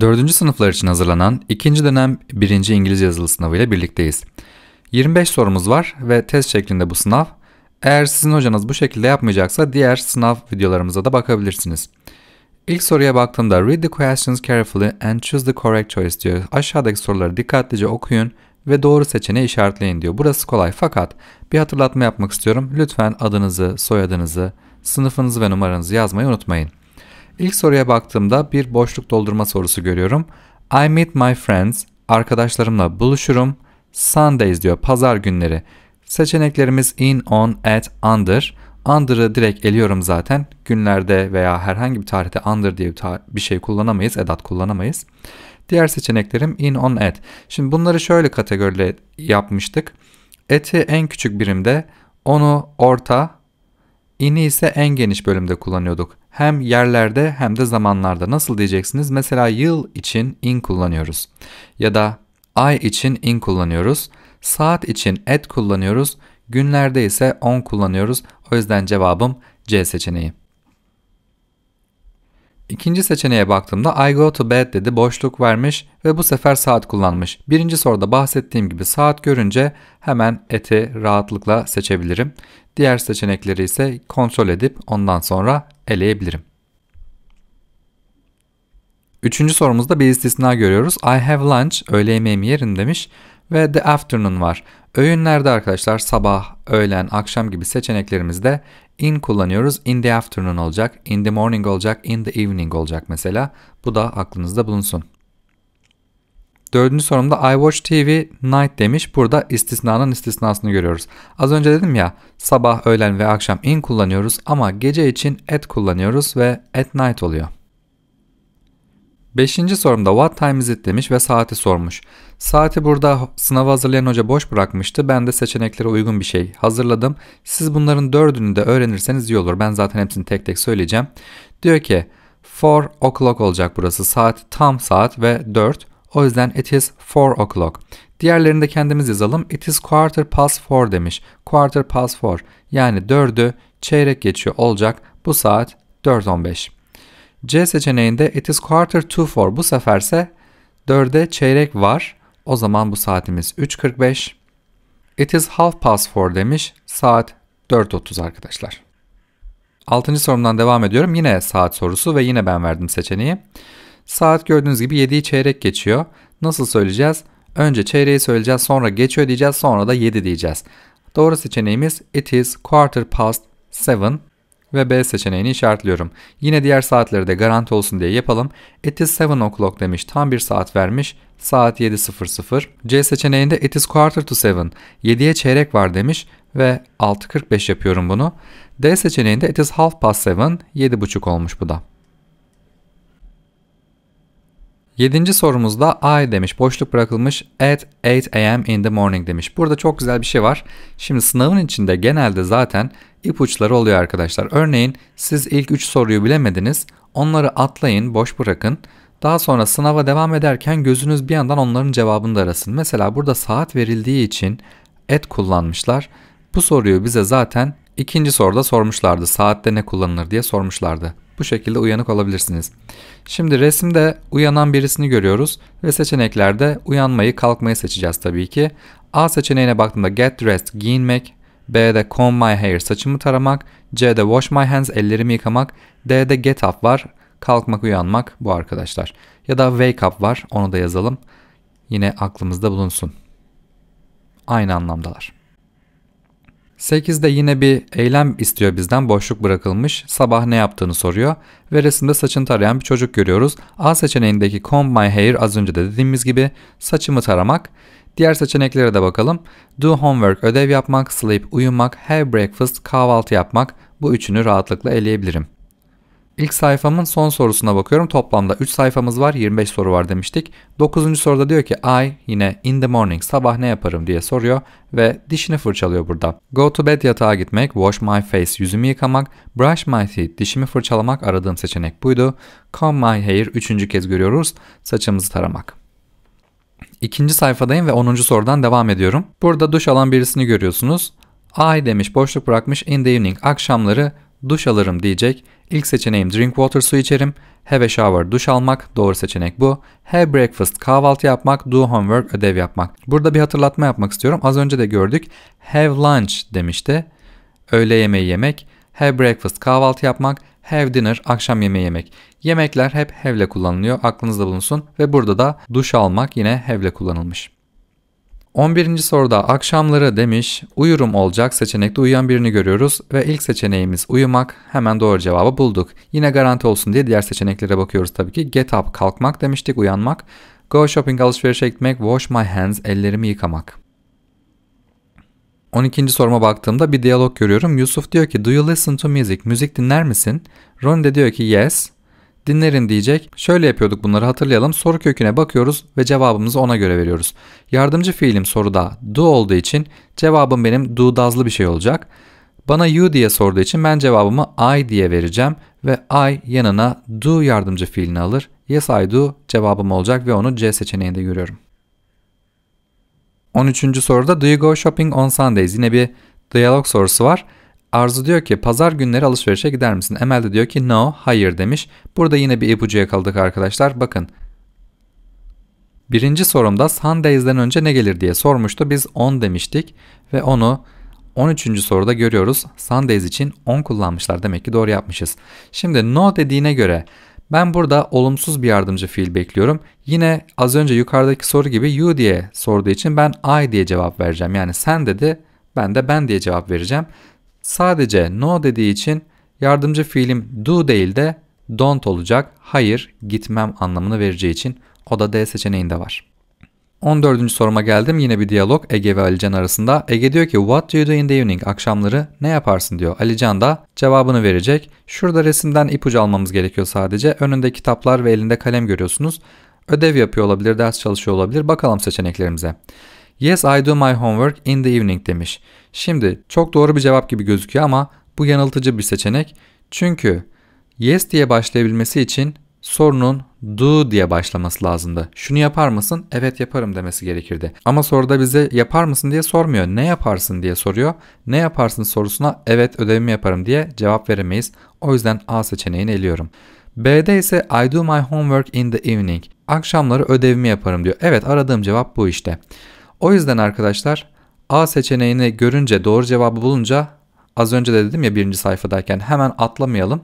4. sınıflar için hazırlanan 2. dönem 1. İngilizce yazılı sınavı ile birlikteyiz. 25 sorumuz var ve test şeklinde bu sınav. Eğer sizin hocanız bu şekilde yapmayacaksa diğer sınav videolarımıza da bakabilirsiniz. İlk soruya baktığımda read the questions carefully and choose the correct choice diyor. Aşağıdaki soruları dikkatlice okuyun ve doğru seçeneği işaretleyin diyor. Burası kolay fakat bir hatırlatma yapmak istiyorum. Lütfen adınızı, soyadınızı, sınıfınızı ve numaranızı yazmayı unutmayın. İlk soruya baktığımda bir boşluk doldurma sorusu görüyorum. I meet my friends, arkadaşlarımla buluşurum. Sundays diyor, pazar günleri. Seçeneklerimiz in, on, at, under. Under'ı direkt eliyorum zaten. Günlerde veya herhangi bir tarihte under diye bir, şey kullanamayız, edat kullanamayız. Diğer seçeneklerim in, on, at. Şimdi bunları şöyle kategoriyle yapmıştık. At'i en küçük birimde, onu orta, in'i ise en geniş bölümde kullanıyorduk hem yerlerde hem de zamanlarda. Nasıl diyeceksiniz? Mesela yıl için in kullanıyoruz. Ya da ay için in kullanıyoruz. Saat için et kullanıyoruz. Günlerde ise on kullanıyoruz. O yüzden cevabım C seçeneği. İkinci seçeneğe baktığımda I go to bed dedi boşluk vermiş ve bu sefer saat kullanmış. Birinci soruda bahsettiğim gibi saat görünce hemen eti rahatlıkla seçebilirim. Diğer seçenekleri ise kontrol edip ondan sonra eleyebilirim. Üçüncü sorumuzda bir istisna görüyoruz. I have lunch, öğle yemeğimi yerim demiş ve the afternoon var. Öğünlerde arkadaşlar sabah, öğlen, akşam gibi seçeneklerimizde in kullanıyoruz. In the afternoon olacak, in the morning olacak, in the evening olacak mesela. Bu da aklınızda bulunsun. Dördüncü sorumda I watch TV night demiş. Burada istisnanın istisnasını görüyoruz. Az önce dedim ya sabah, öğlen ve akşam in kullanıyoruz ama gece için at kullanıyoruz ve at night oluyor. Beşinci sorumda what time is it demiş ve saati sormuş. Saati burada sınava hazırlayan hoca boş bırakmıştı. Ben de seçeneklere uygun bir şey hazırladım. Siz bunların dördünü de öğrenirseniz iyi olur. Ben zaten hepsini tek tek söyleyeceğim. Diyor ki 4 o'clock olacak burası. Saat tam saat ve 4. O yüzden it is 4 o'clock. Diğerlerini de kendimiz yazalım. It is quarter past 4 demiş. Quarter past 4 yani 4'ü çeyrek geçiyor olacak. Bu saat 4.15. C seçeneğinde it is quarter to four. Bu seferse 4'e çeyrek var. O zaman bu saatimiz 3.45. It is half past four demiş. Saat 4.30 arkadaşlar. Altıncı sorumdan devam ediyorum. Yine saat sorusu ve yine ben verdim seçeneği. Saat gördüğünüz gibi 7'yi çeyrek geçiyor. Nasıl söyleyeceğiz? Önce çeyreği söyleyeceğiz, sonra geçiyor diyeceğiz, sonra da 7 diyeceğiz. Doğru seçeneğimiz it is quarter past seven ve B seçeneğini işaretliyorum. Yine diğer saatleri de garanti olsun diye yapalım. It is 7 o'clock demiş. Tam bir saat vermiş. Saat 7.00. C seçeneğinde it is quarter to 7. 7'ye çeyrek var demiş ve 6.45 yapıyorum bunu. D seçeneğinde it is half past 7. 7.30 olmuş bu da. Yedinci sorumuzda I demiş, boşluk bırakılmış at 8 am in the morning demiş. Burada çok güzel bir şey var. Şimdi sınavın içinde genelde zaten ipuçları oluyor arkadaşlar. Örneğin siz ilk 3 soruyu bilemediniz. Onları atlayın, boş bırakın. Daha sonra sınava devam ederken gözünüz bir yandan onların cevabını da arasın. Mesela burada saat verildiği için et kullanmışlar. Bu soruyu bize zaten ikinci soruda sormuşlardı. Saatte ne kullanılır diye sormuşlardı. Bu şekilde uyanık olabilirsiniz. Şimdi resimde uyanan birisini görüyoruz ve seçeneklerde uyanmayı, kalkmayı seçeceğiz tabii ki. A seçeneğine baktığımda get dressed, giyinmek, B'de comb my hair saçımı taramak, C'de wash my hands ellerimi yıkamak, D'de get up var kalkmak uyanmak bu arkadaşlar. Ya da wake up var onu da yazalım. Yine aklımızda bulunsun. Aynı anlamdalar. 8'de yine bir eylem istiyor bizden boşluk bırakılmış sabah ne yaptığını soruyor ve resimde saçını tarayan bir çocuk görüyoruz. A seçeneğindeki comb my hair az önce de dediğimiz gibi saçımı taramak Diğer seçeneklere de bakalım. Do homework, ödev yapmak, sleep, uyumak, have breakfast, kahvaltı yapmak. Bu üçünü rahatlıkla eleyebilirim. İlk sayfamın son sorusuna bakıyorum. Toplamda 3 sayfamız var. 25 soru var demiştik. 9. soruda diyor ki I yine in the morning sabah ne yaparım diye soruyor ve dişini fırçalıyor burada. Go to bed yatağa gitmek, wash my face yüzümü yıkamak, brush my teeth dişimi fırçalamak aradığım seçenek buydu. Comb my hair 3. kez görüyoruz. Saçımızı taramak. İkinci sayfadayım ve 10. sorudan devam ediyorum. Burada duş alan birisini görüyorsunuz. I demiş boşluk bırakmış in the evening akşamları duş alırım diyecek. İlk seçeneğim drink water su içerim. Have a shower duş almak doğru seçenek bu. Have breakfast kahvaltı yapmak. Do homework ödev yapmak. Burada bir hatırlatma yapmak istiyorum. Az önce de gördük. Have lunch demişti. Öğle yemeği yemek. Have breakfast kahvaltı yapmak have dinner akşam yemeği yemek. Yemekler hep have'le kullanılıyor aklınızda bulunsun ve burada da duş almak yine have'le kullanılmış. 11. soruda akşamları demiş uyurum olacak seçenekte uyuyan birini görüyoruz ve ilk seçeneğimiz uyumak hemen doğru cevabı bulduk. Yine garanti olsun diye diğer seçeneklere bakıyoruz tabii ki get up kalkmak demiştik uyanmak. Go shopping alışverişe gitmek wash my hands ellerimi yıkamak. 12. soruma baktığımda bir diyalog görüyorum. Yusuf diyor ki do you listen to music? Müzik dinler misin? Ron de diyor ki yes. Dinlerin diyecek. Şöyle yapıyorduk bunları hatırlayalım. Soru köküne bakıyoruz ve cevabımızı ona göre veriyoruz. Yardımcı fiilim soruda do olduğu için cevabım benim do does'lı bir şey olacak. Bana you diye sorduğu için ben cevabımı I diye vereceğim ve I yanına do yardımcı fiilini alır. Yes I do cevabım olacak ve onu C seçeneğinde görüyorum. 13. soruda Do you go shopping on Sundays? Yine bir diyalog sorusu var. Arzu diyor ki pazar günleri alışverişe gider misin? Emel de diyor ki no, hayır demiş. Burada yine bir ipucu yakaladık arkadaşlar. Bakın birinci sorumda Sundays'den önce ne gelir diye sormuştu. Biz on demiştik ve onu 13. soruda görüyoruz. Sundays için on kullanmışlar. Demek ki doğru yapmışız. Şimdi no dediğine göre ben burada olumsuz bir yardımcı fiil bekliyorum. Yine az önce yukarıdaki soru gibi you diye sorduğu için ben I diye cevap vereceğim. Yani sen dedi, ben de ben diye cevap vereceğim. Sadece no dediği için yardımcı fiilim do değil de don't olacak. Hayır, gitmem anlamını vereceği için o da D seçeneğinde var. 14. soruma geldim. Yine bir diyalog Ege ve Alican arasında. Ege diyor ki What do you do in the evening? Akşamları ne yaparsın diyor. Alican da cevabını verecek. Şurada resimden ipucu almamız gerekiyor sadece. Önünde kitaplar ve elinde kalem görüyorsunuz. Ödev yapıyor olabilir, ders çalışıyor olabilir. Bakalım seçeneklerimize. Yes I do my homework in the evening demiş. Şimdi çok doğru bir cevap gibi gözüküyor ama bu yanıltıcı bir seçenek. Çünkü yes diye başlayabilmesi için sorunun do diye başlaması lazımdı. Şunu yapar mısın? Evet yaparım demesi gerekirdi. Ama soruda bize yapar mısın diye sormuyor. Ne yaparsın diye soruyor. Ne yaparsın sorusuna evet ödevimi yaparım diye cevap veremeyiz. O yüzden A seçeneğini eliyorum. B'de ise I do my homework in the evening. Akşamları ödevimi yaparım diyor. Evet aradığım cevap bu işte. O yüzden arkadaşlar A seçeneğini görünce doğru cevabı bulunca az önce de dedim ya birinci sayfadayken hemen atlamayalım.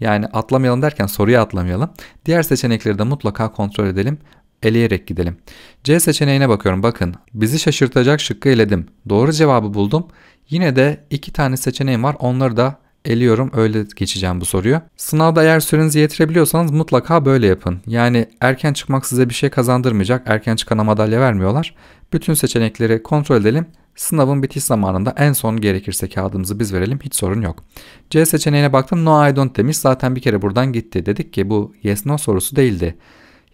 Yani atlamayalım derken soruya atlamayalım. Diğer seçenekleri de mutlaka kontrol edelim eleyerek gidelim. C seçeneğine bakıyorum. Bakın bizi şaşırtacak şıkkı eledim. Doğru cevabı buldum. Yine de iki tane seçeneğim var. Onları da eliyorum öyle geçeceğim bu soruyu. Sınavda eğer sürenizi yetirebiliyorsanız mutlaka böyle yapın. Yani erken çıkmak size bir şey kazandırmayacak. Erken çıkana madalya vermiyorlar. Bütün seçenekleri kontrol edelim. Sınavın bitiş zamanında en son gerekirse kağıdımızı biz verelim hiç sorun yok. C seçeneğine baktım no I don't demiş zaten bir kere buradan gitti. Dedik ki bu yes no sorusu değildi.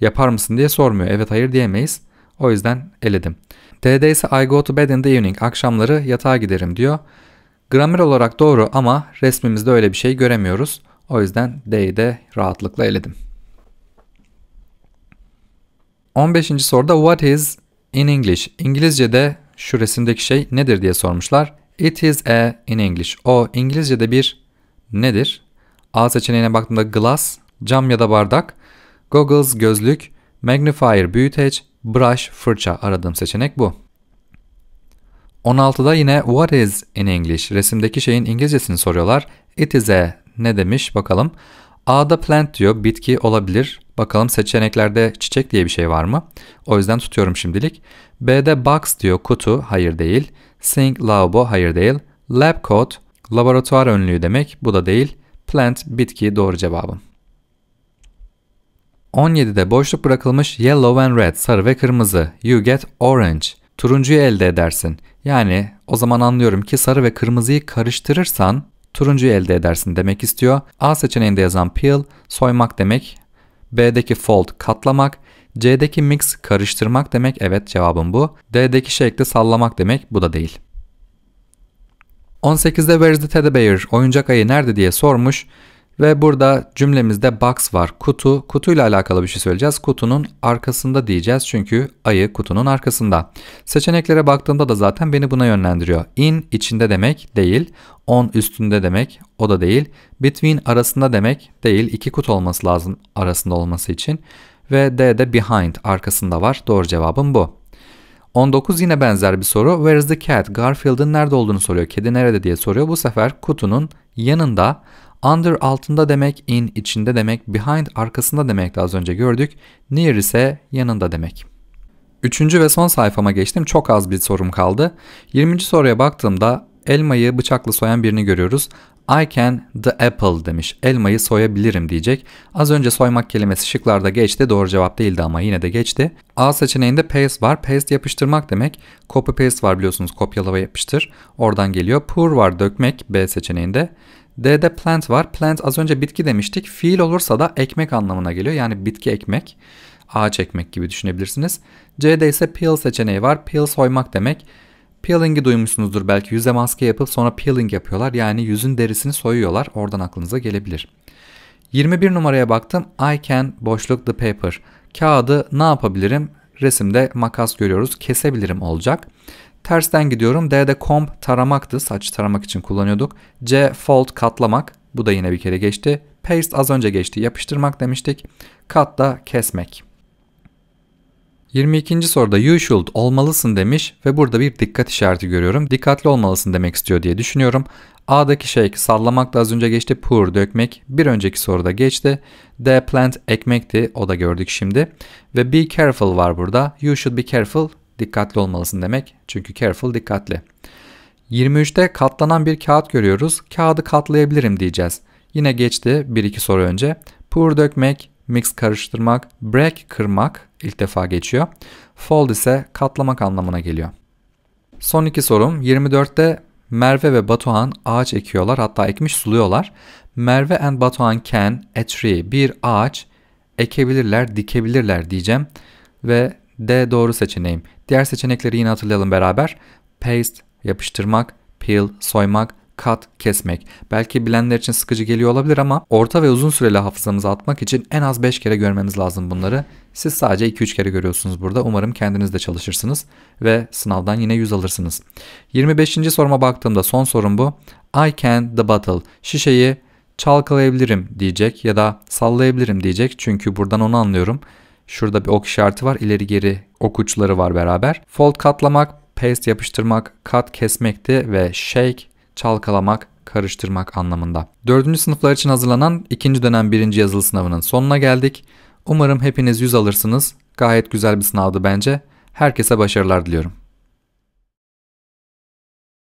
Yapar mısın diye sormuyor evet hayır diyemeyiz. O yüzden eledim. D'de ise I go to bed in the evening akşamları yatağa giderim diyor. Gramer olarak doğru ama resmimizde öyle bir şey göremiyoruz. O yüzden D'yi de rahatlıkla eledim. 15. soruda what is in English? İngilizce'de şu resimdeki şey nedir diye sormuşlar. It is a in English. O İngilizce'de bir nedir? A seçeneğine baktığımda glass, cam ya da bardak, goggles gözlük, magnifier büyüteç, brush fırça aradığım seçenek bu. 16'da yine what is in English resimdeki şeyin İngilizcesini soruyorlar. It is a ne demiş bakalım. A'da plant diyor bitki olabilir. Bakalım seçeneklerde çiçek diye bir şey var mı? O yüzden tutuyorum şimdilik. B'de box diyor kutu hayır değil. Sink lavabo hayır değil. Lab coat laboratuvar önlüğü demek bu da değil. Plant bitki doğru cevabım. 17'de boşluk bırakılmış yellow and red sarı ve kırmızı. You get orange turuncuyu elde edersin. Yani o zaman anlıyorum ki sarı ve kırmızıyı karıştırırsan turuncuyu elde edersin demek istiyor. A seçeneğinde yazan peel soymak demek. B'deki fold katlamak. C'deki mix karıştırmak demek. Evet cevabım bu. D'deki şekli sallamak demek. Bu da değil. 18'de Where's the Teddy Bear? Oyuncak ayı nerede diye sormuş. Ve burada cümlemizde box var. Kutu, kutuyla alakalı bir şey söyleyeceğiz. Kutunun arkasında diyeceğiz çünkü ayı kutunun arkasında. Seçeneklere baktığımda da zaten beni buna yönlendiriyor. In içinde demek değil. On üstünde demek o da değil. Between arasında demek değil. İki kut olması lazım arasında olması için. Ve D de behind arkasında var. Doğru cevabım bu. 19 yine benzer bir soru. Where is the cat? Garfield'ın nerede olduğunu soruyor. Kedi nerede diye soruyor. Bu sefer kutunun yanında Under altında demek, in içinde demek, behind arkasında demek de az önce gördük. Near ise yanında demek. Üçüncü ve son sayfama geçtim. Çok az bir sorum kaldı. 20. soruya baktığımda elmayı bıçakla soyan birini görüyoruz. I can the apple demiş. Elmayı soyabilirim diyecek. Az önce soymak kelimesi şıklarda geçti. Doğru cevap değildi ama yine de geçti. A seçeneğinde paste var. Paste yapıştırmak demek. Copy paste var biliyorsunuz kopyala ve yapıştır. Oradan geliyor. Pour var dökmek B seçeneğinde. D'de plant var. Plant az önce bitki demiştik. Fiil olursa da ekmek anlamına geliyor. Yani bitki ekmek, ağaç ekmek gibi düşünebilirsiniz. C'de ise peel seçeneği var. Peel soymak demek. Peeling'i duymuşsunuzdur belki. Yüze maske yapıp sonra peeling yapıyorlar. Yani yüzün derisini soyuyorlar. Oradan aklınıza gelebilir. 21 numaraya baktım. I can boşluk the paper. Kağıdı ne yapabilirim? Resimde makas görüyoruz. Kesebilirim olacak. Tersten gidiyorum. D'de comb taramaktı. Saç taramak için kullanıyorduk. C fold katlamak. Bu da yine bir kere geçti. Paste az önce geçti. Yapıştırmak demiştik. Cut da kesmek. 22. soruda you should olmalısın demiş ve burada bir dikkat işareti görüyorum. Dikkatli olmalısın demek istiyor diye düşünüyorum. A'daki şey sallamak da az önce geçti. Pour dökmek bir önceki soruda geçti. D plant ekmekti o da gördük şimdi. Ve be careful var burada. You should be careful dikkatli olmalısın demek. Çünkü careful dikkatli. 23'te katlanan bir kağıt görüyoruz. Kağıdı katlayabilirim diyeceğiz. Yine geçti 1-2 soru önce. Pour dökmek, mix karıştırmak, break kırmak ilk defa geçiyor. Fold ise katlamak anlamına geliyor. Son iki sorum 24'te Merve ve Batuhan ağaç ekiyorlar hatta ekmiş suluyorlar. Merve and Batuhan can a tree bir ağaç ekebilirler dikebilirler diyeceğim ve D doğru seçeneğim. Diğer seçenekleri yine hatırlayalım beraber. Paste, yapıştırmak, peel, soymak, cut, kesmek. Belki bilenler için sıkıcı geliyor olabilir ama orta ve uzun süreli hafızamızı atmak için en az 5 kere görmemiz lazım bunları. Siz sadece 2-3 kere görüyorsunuz burada. Umarım kendiniz de çalışırsınız ve sınavdan yine 100 alırsınız. 25. soruma baktığımda son sorum bu. I can the bottle. Şişeyi çalkalayabilirim diyecek ya da sallayabilirim diyecek. Çünkü buradan onu anlıyorum. Şurada bir ok işareti var. İleri geri ok uçları var beraber. Fold katlamak, paste yapıştırmak, cut kesmekti ve shake çalkalamak karıştırmak anlamında. Dördüncü sınıflar için hazırlanan ikinci dönem birinci yazılı sınavının sonuna geldik. Umarım hepiniz 100 alırsınız. Gayet güzel bir sınavdı bence. Herkese başarılar diliyorum.